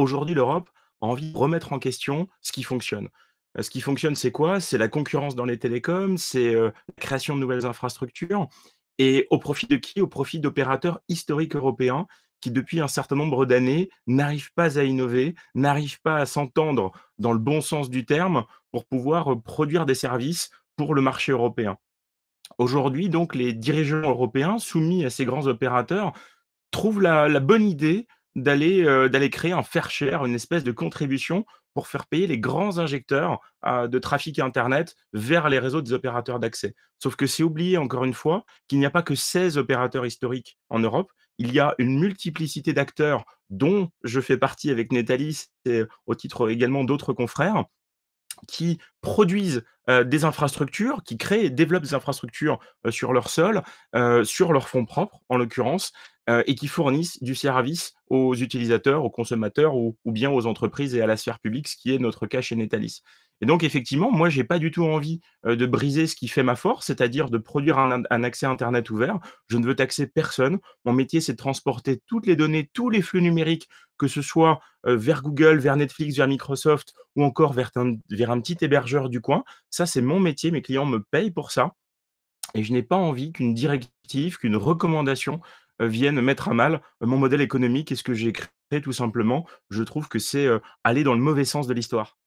aujourd'hui, l'Europe a envie de remettre en question ce qui fonctionne. Euh, ce qui fonctionne, c'est quoi C'est la concurrence dans les télécoms, c'est euh, la création de nouvelles infrastructures. Et au profit de qui Au profit d'opérateurs historiques européens qui, depuis un certain nombre d'années, n'arrivent pas à innover, n'arrivent pas à s'entendre dans le bon sens du terme pour pouvoir euh, produire des services pour le marché européen. Aujourd'hui, donc, les dirigeants européens soumis à ces grands opérateurs trouvent la, la bonne idée d'aller créer un faire share, une espèce de contribution pour faire payer les grands injecteurs de trafic Internet vers les réseaux des opérateurs d'accès. Sauf que c'est oublié, encore une fois, qu'il n'y a pas que 16 opérateurs historiques en Europe. Il y a une multiplicité d'acteurs dont je fais partie avec Netalis et euh, au titre également d'autres confrères qui produisent des infrastructures, qui créent et développent des infrastructures sur leur sol, sur leur fonds propre en l'occurrence, euh, et qui fournissent du service aux utilisateurs, aux consommateurs ou, bien aux entreprises et à la sphère publique, ce qui est notre cas chez Netalis. Et donc, effectivement, moi, je n'ai pas du tout envie euh, de briser ce qui fait ma force, c'est-à-dire de produire un, accès Internet ouvert. Je ne veux taxer personne. Mon métier, c'est de transporter toutes les données, tous les flux numériques, que ce soit euh, vers Google, vers Netflix, vers Microsoft ou encore vers, vers un petit hébergeur du coin. Ça, c'est mon métier. Mes clients me payent pour ça. Et je n'ai pas envie qu'une directive, qu'une recommandation euh, vienne mettre à mal euh, mon modèle économique et ce que j'ai créé tout simplement. Je trouve que c'est euh, aller dans le mauvais sens de l'histoire.